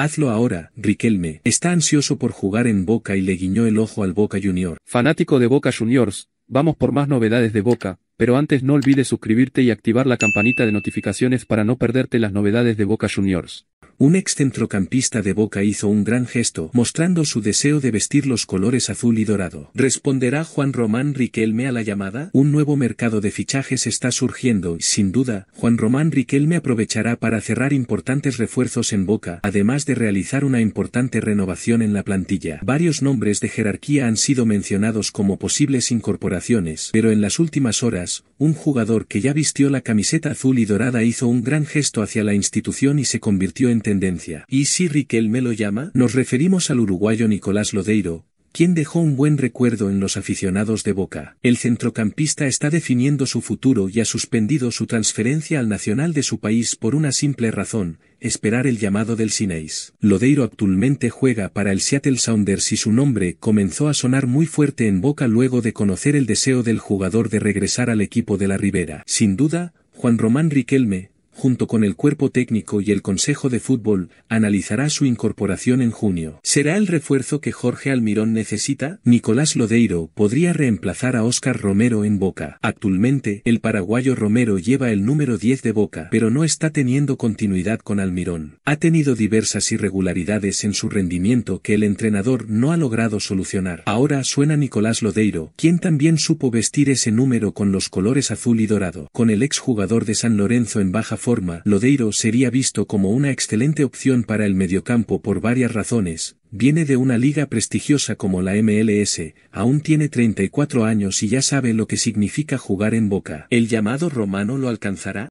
Hazlo ahora, Riquelme. Está ansioso por jugar en Boca y le guiñó el ojo al Boca Junior. Fanático de Boca Juniors, vamos por más novedades de Boca, pero antes no olvides suscribirte y activar la campanita de notificaciones para no perderte las novedades de Boca Juniors. Un ex centrocampista de Boca hizo un gran gesto mostrando su deseo de vestir los colores azul y dorado. ¿Responderá Juan Román Riquelme a la llamada? Un nuevo mercado de fichajes está surgiendo y sin duda, Juan Román Riquelme aprovechará para cerrar importantes refuerzos en Boca, además de realizar una importante renovación en la plantilla. Varios nombres de jerarquía han sido mencionados como posibles incorporaciones, pero en las últimas horas, un jugador que ya vistió la camiseta azul y dorada hizo un gran gesto hacia la institución y se convirtió en tendencia. Y si Riquelme lo llama, nos referimos al uruguayo Nicolás Lodeiro, quien dejó un buen recuerdo en los aficionados de Boca. El centrocampista está definiendo su futuro y ha suspendido su transferencia al nacional de su país por una simple razón, esperar el llamado del Sineis. Lodeiro actualmente juega para el Seattle Sounders y su nombre comenzó a sonar muy fuerte en Boca luego de conocer el deseo del jugador de regresar al equipo de la Ribera. Sin duda, Juan Román Riquelme, junto con el cuerpo técnico y el Consejo de Fútbol, analizará su incorporación en junio. ¿Será el refuerzo que Jorge Almirón necesita? Nicolás Lodeiro podría reemplazar a Óscar Romero en Boca. Actualmente, el paraguayo Romero lleva el número 10 de Boca, pero no está teniendo continuidad con Almirón. Ha tenido diversas irregularidades en su rendimiento que el entrenador no ha logrado solucionar. Ahora suena Nicolás Lodeiro, quien también supo vestir ese número con los colores azul y dorado. Con el exjugador de San Lorenzo en baja forma Lodeiro sería visto como una excelente opción para el mediocampo por varias razones, viene de una liga prestigiosa como la MLS, aún tiene 34 años y ya sabe lo que significa jugar en Boca. ¿El llamado romano lo alcanzará?